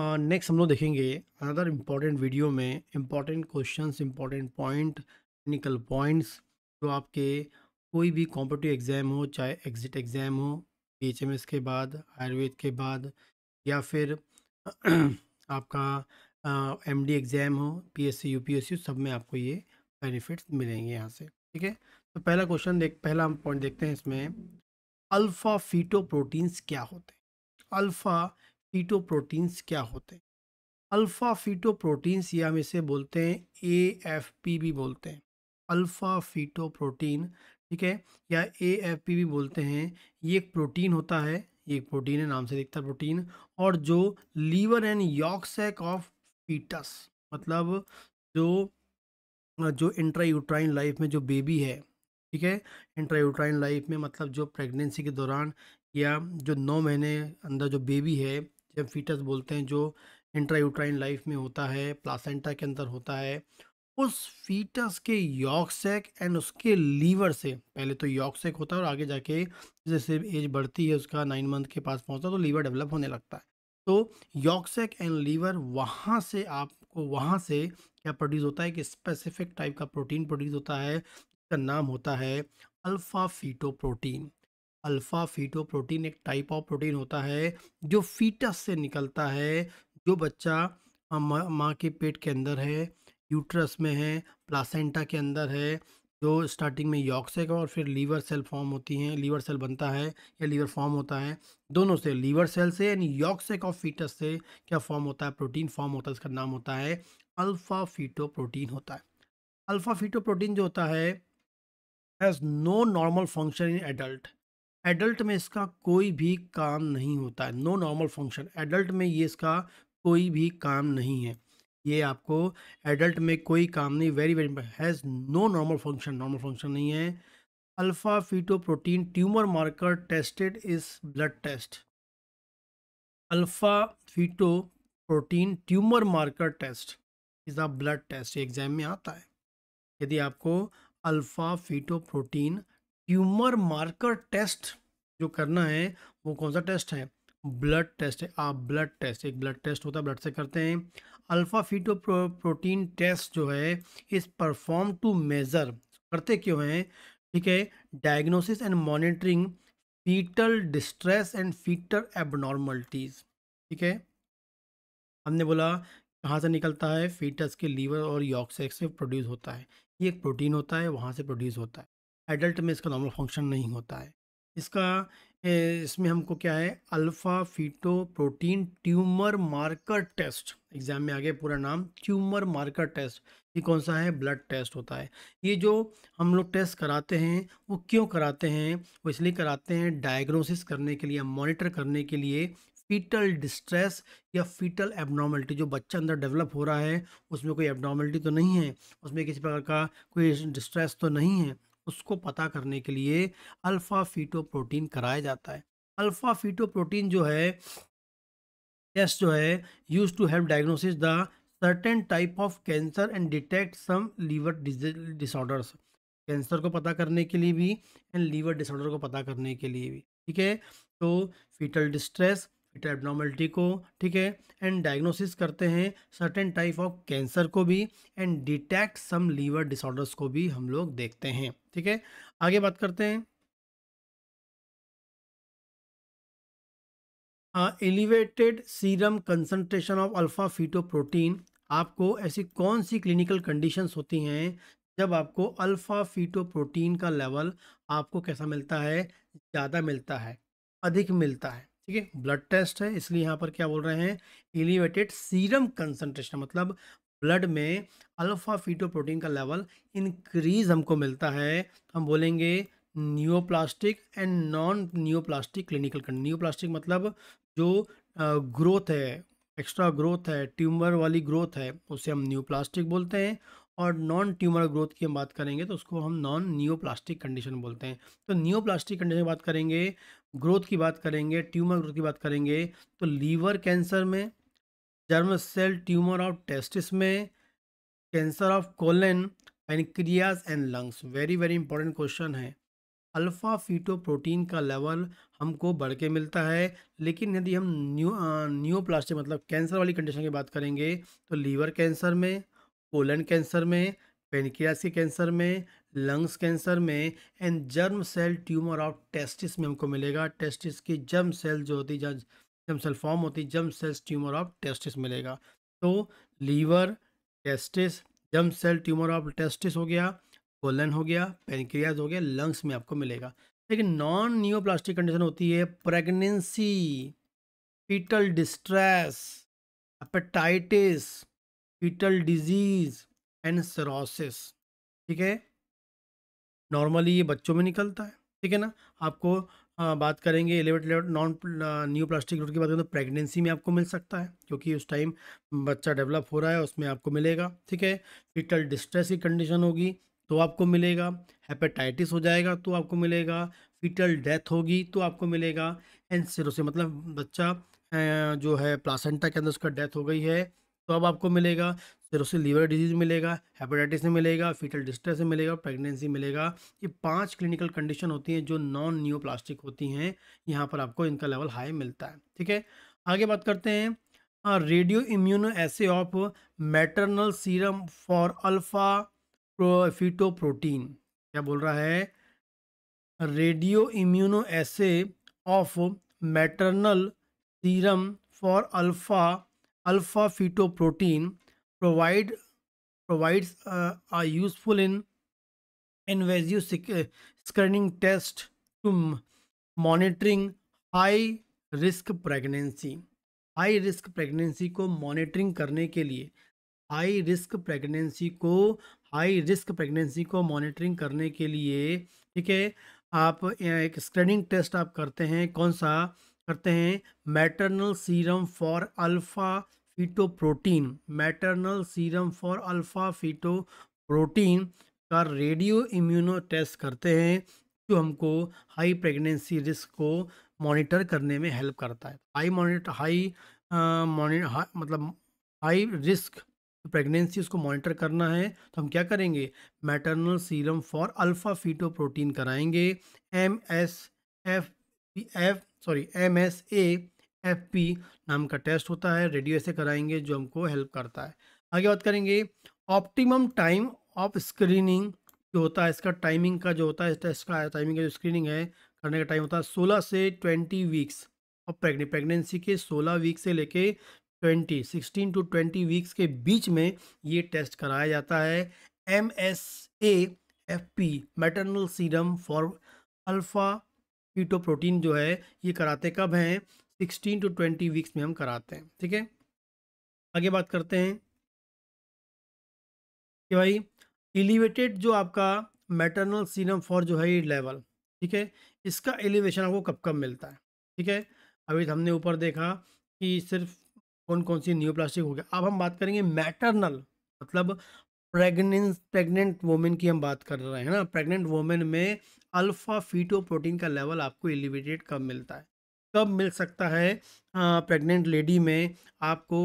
next हम लोग देखेंगे अनदर इम्पॉर्टेंट वीडियो में important questions important point technical points जो आपके कोई भी कॉम्पिटिव एग्ज़ाम हो चाहे एग्ज़िट एग्ज़ाम हो पी के बाद आयुर्वेद के बाद या फिर आपका एम डी एग्ज़ाम हो P S C U P S C सब में आपको ये बेनिफिट्स मिलेंगे यहाँ से ठीक है तो पहला क्वेश्चन देख पहला हम पॉइंट देखते हैं इसमें अल्फ़ा फीटो प्रोटीन्स क्या होते हैं अल्फ़ा फीटो प्रोटीन्स क्या होते हैं अल्फ़ा फीटो प्रोटीन्स या हम इसे बोलते हैं ए एफ पी भी बोलते हैं अल्फ़ा फीटो प्रोटीन ठीक है या ए एफ पी भी बोलते हैं ये एक प्रोटीन होता है ये एक प्रोटीन है नाम से दिखता है प्रोटीन और जो liver and yolk sac of foetus मतलब जो जो यूट्राइन लाइफ में जो बेबी है ठीक है इंट्रायूट्राइन लाइफ में मतलब जो प्रेगनेंसी के दौरान या जो नौ महीने अंदर जो बेबी है जब फीटस बोलते हैं जो इंट्रायूट्राइन लाइफ में होता है प्लासेंटा के अंदर होता है उस फीटस के यॉक्सैक एंड उसके लीवर से पहले तो यॉक्सैक होता है और आगे जाके जैसे एज बढ़ती है उसका नाइन मंथ के पास पहुंचता है तो लीवर डेवलप होने लगता है तो यॉक्सैक एंड लीवर वहाँ से आपको वहाँ से क्या प्रोड्यूस होता है कि स्पेसिफिक टाइप का प्रोटीन प्रोड्यूस होता है जिसका नाम होता है alpha feto protein alpha feto protein एक टाइप ऑफ प्रोटीन होता है जो फीटस से निकलता है जो बच्चा माँ के पेट के अंदर है यूट्रस में है प्लासेंटा के अंदर है जो स्टार्टिंग में यॉक से और फिर लीवर सेल फॉर्म होती हैं लीवर सेल बनता है या लीवर फॉर्म होता है दोनों से लीवर सेल से यानी यॉक सेक और फीटस से क्या फॉर्म होता है प्रोटीन फॉर्म होता है इसका नाम होता है अल्फ़ा फीटो प्रोटीन होता है अल्फ़ा फीटो प्रोटीन जो होता है has no normal function in adult adult में इसका कोई भी काम नहीं होता है नो नॉर्मल फंक्शन एडल्ट में ये इसका कोई भी काम नहीं है ये आपको एडल्ट में कोई काम नहीं very very has no normal function normal function नहीं है alpha feto protein tumour marker tested इस blood test alpha feto protein tumour marker test is a blood test exam में आता है यदि आपको alpha feto protein tumour marker test जो करना है वो कौन सा टेस्ट है ब्लड टेस्ट है आप ब्लड टेस्ट एक ब्लड टेस्ट होता है ब्लड से करते हैं alpha feto pro, protein test जो है इस परफॉर्म टू मेज़र करते क्यों हैं ठीक है diagnosis and monitoring foetal distress and foetal abnormalities ठीक है हमने बोला कहाँ से निकलता है फीटस के लीवर और यॉक्सेक्स से प्रोड्यूस होता है ये एक प्रोटीन होता है वहाँ से प्रोड्यूस होता है एडल्ट में इसका नॉर्मल फंक्शन नहीं होता है इसका इसमें हमको क्या है alpha feto protein tumour marker test exam में आगे पूरा नाम ट्यूमर मार्कर टेस्ट ये कौन सा है ब्लड टेस्ट होता है ये जो हम लोग टेस्ट कराते हैं वो क्यों कराते हैं वो इसलिए कराते हैं डायग्नोसिस करने के लिए मॉनिटर करने के लिए फीटल डिस्ट्रेस या फीटल एबनॉर्मलिटी जो बच्चा अंदर डेवलप हो रहा है उसमें कोई एबनॉर्मलिटी तो नहीं है उसमें किसी प्रकार का कोई डिस्ट्रेस तो नहीं है उसको पता करने के लिए अल्फ़ा फीटो प्रोटीन कराया जाता है अल्फ़ा फीटो प्रोटीन जो है टेस्ट जो है use to help diagnosis the certain type of cancer and detect some liver disorders cancer को पता करने के लिए भी एंड लीवर डिसऑर्डर को पता करने के लिए भी ठीक है तो फीटल डिस्ट्रेस इट एबनॉर्मलिटी को ठीक है एंड डायग्नोसिस करते हैं सर्टेन टाइप ऑफ कैंसर को भी and detect some liver disorders को भी हम लोग देखते हैं ठीक है आगे बात करते हैं elevated serum concentration of alpha feto protein आपको ऐसी कौन सी क्लिनिकल कंडीशंस होती हैं जब आपको अल्फ़ा फीटो प्रोटीन का लेवल आपको कैसा मिलता है ज़्यादा मिलता है अधिक मिलता है ठीक है ब्लड टेस्ट है इसलिए यहाँ पर क्या बोल रहे हैं एलिवेटेड सीरम कंसनट्रेशन मतलब ब्लड में अल्फा फीटो प्रोटीन का लेवल इंक्रीज हमको मिलता है तो हम बोलेंगे neoplastic and non neoplastic clinical condition neoplastic मतलब जो ग्रोथ है एक्स्ट्रा ग्रोथ है ट्यूमर वाली ग्रोथ है उसे हम न्यूप्लास्टिक बोलते हैं और नॉन ट्यूमर ग्रोथ की हम बात करेंगे तो उसको हम नॉन न्योप्लास्टिक कंडीशन बोलते हैं तो न्योप्लास्टिक कंडीशन की बात करेंगे ग्रोथ की बात करेंगे ट्यूमर ग्रोथ की बात करेंगे तो लीवर कैंसर में germ cell tumour of testis में cancer of colon pancreas and lungs very very important question है अल्फ़ा फीटो प्रोटीन का लेवल हमको बढ़ के मिलता है लेकिन यदि हम न्यू न्यूप्लास्टिक मतलब कैंसर वाली कंडीशन की बात करेंगे तो लीवर कैंसर में कोलन कैंसर में पेनिकियासी कैंसर में लंग्स कैंसर में and germ cell tumour of testis में हमको मिलेगा टेस्टिस की जर्म सेल जो होती है जर्म सेल फॉर्म होती है germ cells tumour of testis मिलेगा तो liver testis germ cell tumour of testis हो गया कोलन हो गया पेनिक्रियाज हो गया लंग्स में आपको मिलेगा लेकिन नॉन नियोप्लास्टिक कंडीशन होती है pregnancy foetal distress hepatitis foetal disease and cirrhosis ठीक है नॉर्मली ये बच्चों में निकलता है ठीक है ना आपको आ, बात करेंगे एलेवेट नॉन न्यू प्लास्टिक रूट की बात करें तो प्रेगनेंसी में आपको मिल सकता है क्योंकि उस टाइम बच्चा डेवलप हो रहा है उसमें आपको मिलेगा ठीक है फिटल डिस्ट्रेस की कंडीशन होगी तो आपको मिलेगा हेपेटाइटिस हो जाएगा तो आपको मिलेगा फिटल डेथ होगी तो आपको मिलेगा एंड सिरोसिस मतलब बच्चा जो है प्लासेंटा के अंदर उसका डेथ हो गई है तो अब आपको मिलेगा फिर उसे लीवर डिजीज मिलेगा हेपेटाइटिस से मिलेगा फीटल डिस्ट्रेस से मिलेगा प्रेगनेंसी मिलेगा ये पांच क्लिनिकल कंडीशन होती हैं जो नॉन न्यूप्लास्टिक होती हैं यहाँ पर आपको इनका लेवल हाई मिलता है ठीक है आगे बात करते हैं radio immuno assay of maternal serum for alpha feto protein क्या बोल रहा है radio immuno assay of maternal serum for alpha alpha feto protein provide provides uh, are useful in invasive uh, screening test to monitoring high risk pregnancy high risk pregnancy को monitoring करने के लिए high risk pregnancy को high risk pregnancy को monitoring करने के लिए ठीक है आप एक स्क्रीनिंग टेस्ट आप करते हैं कौन सा करते हैं maternal serum for alpha protein maternal serum for alpha feto protein का रेडियो इम्यूनो टेस्ट करते हैं जो हमको हाई प्रेगनेंसी रिस्क को मॉनिटर करने में हेल्प करता है हाई मॉनिटर हाई मॉनिटर मतलब हाई रिस्क प्रेगनेंसी उसको मॉनिटर करना है तो हम क्या करेंगे maternal serum for alpha feto protein कराएंगे M S F F sorry M S A F P नाम का टेस्ट होता है रेडियो से कराएंगे जो हमको हेल्प करता है आगे बात करेंगे ऑप्टिमम टाइम ऑफ स्क्रीनिंग जो होता है इसका टाइमिंग का जो होता है इस टेस्ट का टाइमिंग का जो स्क्रीनिंग है करने का टाइम होता है सोलह से ट्वेंटी वीक्स और प्रेगनेंसी के सोलह वीक से लेके twenty sixteen to twenty weeks के बीच में ये टेस्ट कराया जाता है M S A F P maternal serum for alpha feto protein जो है ये कराते कब हैं सिक्सटीन टू ट्वेंटी वीक्स में हम कराते हैं ठीक है आगे बात करते हैं कि भाई एलिवेटेड जो आपका मेटरनल सीरम फॉर जो है लेवल ठीक है इसका एलिवेशन आपको कब कब मिलता है ठीक है अभी तो हमने ऊपर देखा कि सिर्फ कौन कौन सी न्यू प्लास्टिक हो गया अब हम बात करेंगे मैटरनल मतलब प्रेगनेंस प्रेग्नेंट वोमेन की हम बात कर रहे हैं ना प्रेग्नेंट वोमेन में अल्फ़ा फीटो प्रोटीन का लेवल आपको एलिवेटेड कब मिलता है कब मिल सकता है प्रेग्नेंट लेडी में आपको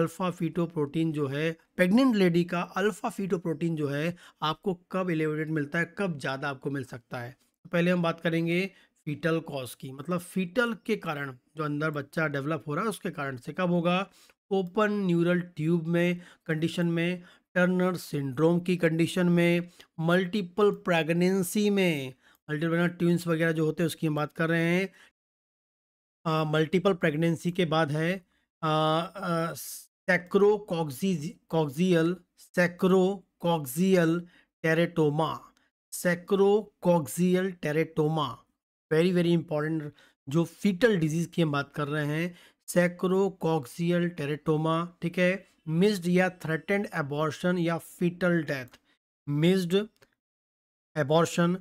अल्फ़ा फीटो प्रोटीन जो है प्रेग्नेंट लेडी का अल्फ़ा फीटो प्रोटीन जो है आपको कब एलिवेटेड मिलता है कब ज़्यादा आपको मिल सकता है तो पहले हम बात करेंगे फीटल कॉज की मतलब फीटल के कारण जो अंदर बच्चा डेवलप हो रहा है उसके कारण से कब होगा ओपन न्यूरल ट्यूब में कंडीशन में टर्नर सिंड्रोम की कंडीशन में मल्टीपल प्रेगनेंसी में अल्टरबेना ट्यून्स वगैरह जो होते हैं उसकी हम बात कर रहे हैं मल्टीपल प्रेगनेंसी के बाद है sacrococcygeal coccygeal sacrococcygeal teratoma sacrococcygeal teratoma very very important जो फीटल डिजीज़ की हम बात कर रहे हैं सेक्रोकॉक्सियल टेरेटोमा ठीक है मिस्ड या थ्रेटेंड एबॉर्शन या foetal death missed abortion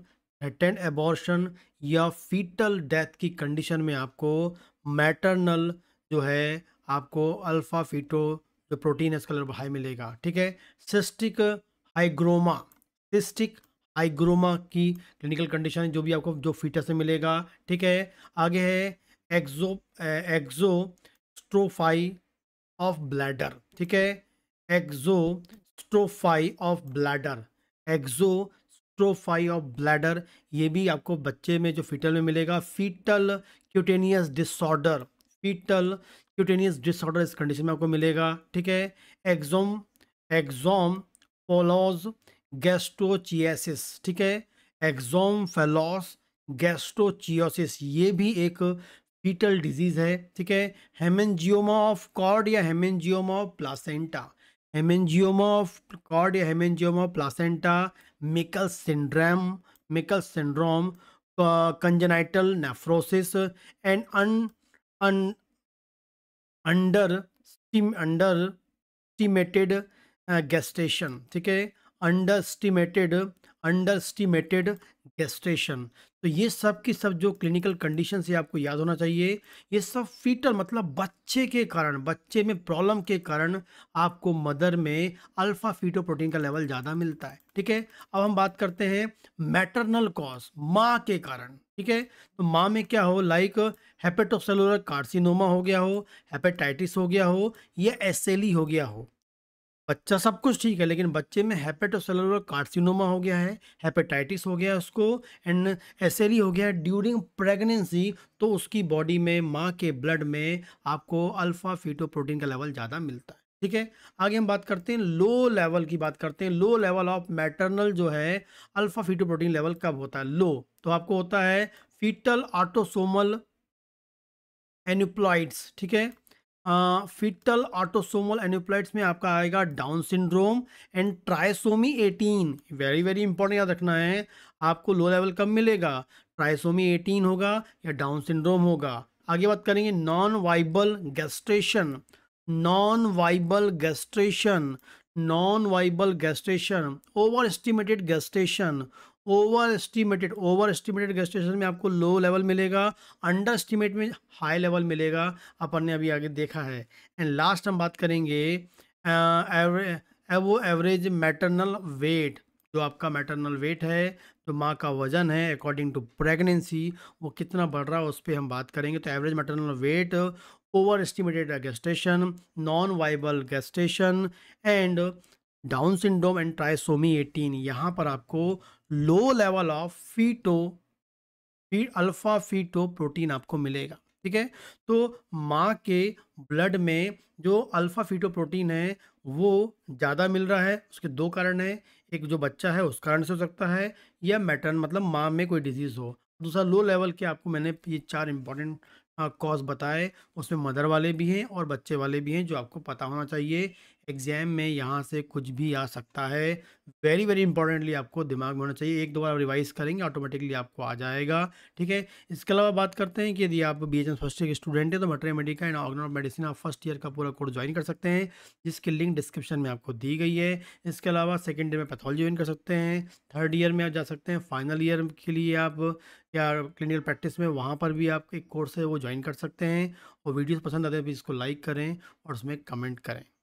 threatened abortion या फीटल डेथ की कंडीशन में आपको मैटरनल जो है आपको अल्फ़ा फीटो जो प्रोटीन है इसका हाई मिलेगा ठीक है सिस्टिक हाइग्रोमा सिस्टिक हाइग्रोमा की क्लिनिकल कंडीशन जो भी आपको जो फीटस से मिलेगा ठीक है आगे है ex exstrophy of bladder ठीक है exstrophy of bladder exstrophy of bladder ये भी आपको बच्चे में जो फीटल में मिलेगा foetal cutaneous disorder foetal cutaneous disorder इस कंडीशन में आपको मिलेगा ठीक है एग्जोम एग्जोम फोलॉज गैस्ट्रोचियासिस ठीक है एग्जोम फेलॉस गैस्ट्रोचियोसिस ये भी एक फीटल डिजीज़ है ठीक है हेमेंजियोमा ऑफ कॉर्ड या hemangioma of placenta hemangioma of cord या hemangioma of placenta Meckel syndrome Meckel syndrome congenital nephrosis and अन अंडर अंडर स्टीमेटेड गेस्टेशन ठीक है underestimated underestimated gestation तो ये सब की सब जो क्लिनिकल कंडीशन है आपको याद होना चाहिए ये सब फीटल मतलब बच्चे के कारण बच्चे में प्रॉब्लम के कारण आपको मदर में अल्फ़ा फीटो प्रोटीन का लेवल ज़्यादा मिलता है ठीक है अब हम बात करते हैं मैटरनल कॉज माँ के कारण ठीक है तो माँ में क्या हो लाइक हेपेटोसेलोर कार्सिनोमा हो गया हो हेपेटाइटिस हो गया हो या एस e हो गया हो बच्चा सब कुछ ठीक है लेकिन बच्चे में हेपेटोसेलुलर कार्सिनोमा हो गया है हेपेटाइटिस हो गया है उसको एंड एस हो गया है ड्यूरिंग प्रेगनेंसी तो उसकी बॉडी में माँ के ब्लड में आपको अल्फ़ा फीटो प्रोटीन का लेवल ज़्यादा मिलता है ठीक है आगे हम बात करते हैं लो लेवल की बात करते हैं लो लेवल ऑफ मैटरनल जो है अल्फ़ा फीटो प्रोटीन लेवल कब होता है लो तो आपको होता है फीटल ऑटोसोमल एनुप्लॉइड्स ठीक है फिटल ऑटोसोमल एनोप्लाइट्स में आपका आएगा down syndrome and trisomy 18 very very important याद रखना है आपको लो लेवल कब मिलेगा ट्राइसोमी 18 होगा या डाउन सिंड्रोम होगा आगे बात करेंगे non viable gestation non viable gestation non viable gestation overestimated gestation overestimated overestimated gestation में आपको लो लेवल मिलेगा अंडर एस्टिमेट में हाई लेवल मिलेगा अपन ने अभी आगे देखा है एंड लास्ट हम बात करेंगे वो एवरेज मैटरनल वेट जो आपका मैटरनल वेट है जो माँ का वजन है अकॉर्डिंग टू प्रेगनेंसी वो कितना बढ़ रहा है उस पर हम बात करेंगे तो average maternal weight overestimated gestation non viable gestation and down syndrome and trisomy 18 यहाँ पर आपको लो लेवल ऑफ फीटो फी अल्फा फीटो प्रोटीन आपको मिलेगा ठीक है तो माँ के ब्लड में जो अल्फा फीटो प्रोटीन है वो ज़्यादा मिल रहा है उसके दो कारण हैं एक जो बच्चा है उस कारण से हो सकता है या मैटर्न मतलब माँ में कोई डिजीज़ हो दूसरा लो लेवल के आपको मैंने ये चार इंपॉर्टेंट कॉज हाँ, बताए उसमें मदर वाले भी हैं और बच्चे वाले भी हैं जो आपको पता होना चाहिए एग्ज़ाम में यहाँ से कुछ भी आ सकता है वेरी वेरी इंपॉर्टेंटली आपको दिमाग में होना चाहिए एक दो बार रिवाइज करेंगे ऑटोमेटिकली आपको आ जाएगा ठीक है इसके अलावा बात करते हैं कि यदि आप B H M first year के स्टूडेंट हैं तो materia medica and organ of medicine आप फर्स्ट ईयर का पूरा कोर्स ज्वाइन कर सकते हैं जिसकी लिंक डिस्क्रिप्शन में आपको दी गई है इसके अलावा सेकेंड ईयर में पैथोलॉजी ज्वाइन कर सकते हैं थर्ड ईयर में आप जा सकते हैं फाइनल ईयर के लिए आप या क्लिनिकल प्रैक्टिस में वहाँ पर भी आप एक कोर्स है वो ज्वाइन कर सकते हैं और वीडियोज़ पसंद आते हैं तो इसको लाइक करें और उसमें कमेंट करें